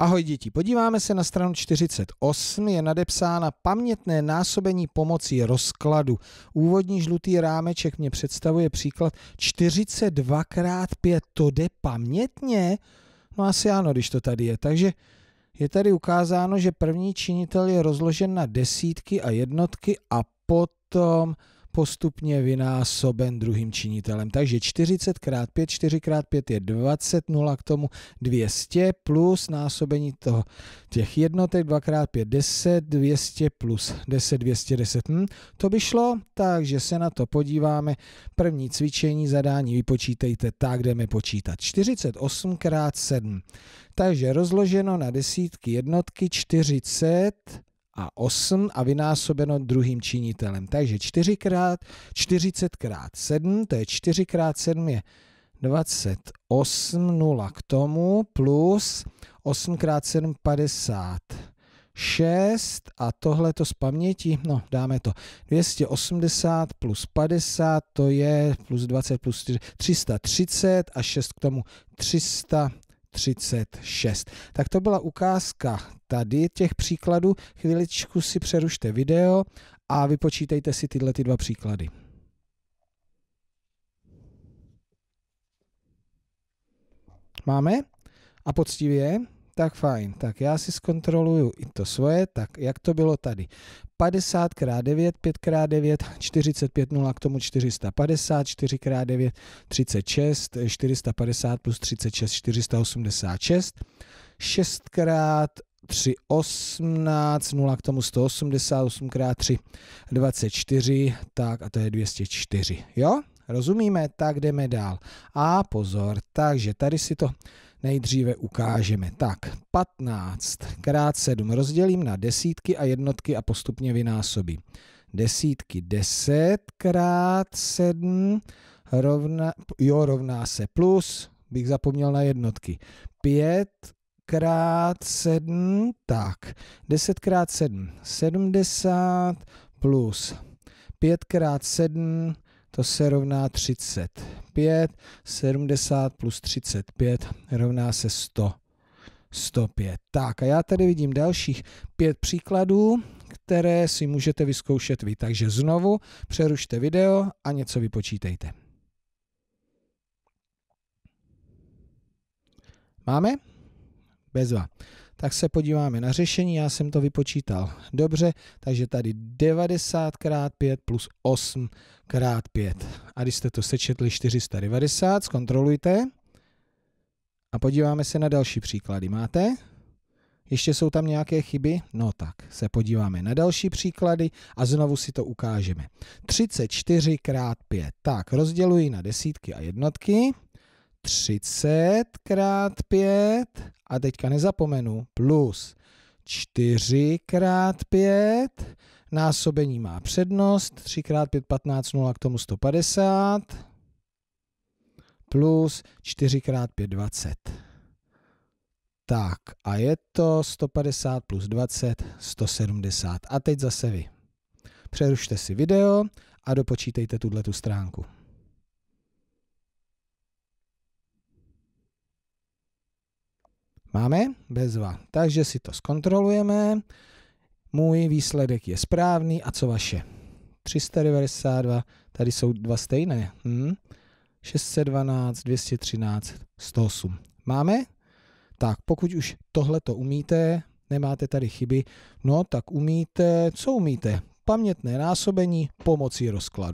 Ahoj děti, podíváme se na stranu 48, je nadepsána pamětné násobení pomocí rozkladu. Úvodní žlutý rámeček mě představuje příklad 42 x 5, to jde pamětně? No asi ano, když to tady je. Takže je tady ukázáno, že první činitel je rozložen na desítky a jednotky a potom postupně vynásoben druhým činitelem. Takže 40 x 5, 4 x 5 je 20, 0 k tomu 200 plus násobení toho, těch jednotek, 2 x 5 10, 200 plus 10, 210. Hm, to by šlo, takže se na to podíváme. První cvičení, zadání vypočítejte tak, jdeme počítat. 48 x 7. Takže rozloženo na desítky jednotky 40 a 8 a vynásobeno druhým činitelem. Takže 4 krát, 40 krát 7, to je 4 krát 7 je 28, 0 k tomu, plus 8 krát 7, 50. 6 a tohle to z paměti, no dáme to, 280 plus 50, to je plus 20 plus 4, 330 a 6 k tomu 336. Tak to byla ukázka tady těch příkladů. Chviličku si přerušte video a vypočítejte si tyhle ty dva příklady. Máme? A poctivě? Tak fajn, tak já si zkontroluju i to svoje, tak jak to bylo tady? 50 x 9, 5 x 9, 45, 0 k tomu 450, 4 x 9, 36, 450 plus 36, 486, 6 x 318, 0 k tomu 188 krát 3, 24, tak a to je 204, jo? Rozumíme? Tak jdeme dál. A pozor, takže tady si to nejdříve ukážeme. Tak, 15 krát 7 rozdělím na desítky a jednotky a postupně vynásobím. Desítky 10 krát 7 rovna, jo, rovná se plus, bych zapomněl na jednotky. 5 krát 7, tak, 10 krát 7, 70 plus 5 krát 7, to se rovná 35, 70 plus 35 rovná se 100. 105. Tak a já tady vidím dalších pět příkladů, které si můžete vyzkoušet vy. Takže znovu přerušte video a něco vypočítejte. Máme? bezva. Tak se podíváme na řešení, já jsem to vypočítal dobře, takže tady 90 x 5 plus 8 x 5. A když jste to sečetli 490, zkontrolujte. A podíváme se na další příklady. Máte? Ještě jsou tam nějaké chyby? No tak, se podíváme na další příklady a znovu si to ukážeme. 34 x 5. Tak, rozděluji na desítky a jednotky. 30 x 5 a teďka nezapomenu, plus 4 x 5, násobení má přednost, 3 x 5, 15, 0, k tomu 150, plus 4 x 5, 20. Tak a je to 150 plus 20, 170. A teď zase vy. Přerušte si video a dopočítejte tuhle stránku. Máme? Bezva. Takže si to zkontrolujeme. Můj výsledek je správný. A co vaše? 392, tady jsou dva stejné. Hm? 612, 213, 108. Máme? Tak, pokud už tohle to umíte, nemáte tady chyby, no tak umíte, co umíte? Pamětné násobení pomocí rozkladu.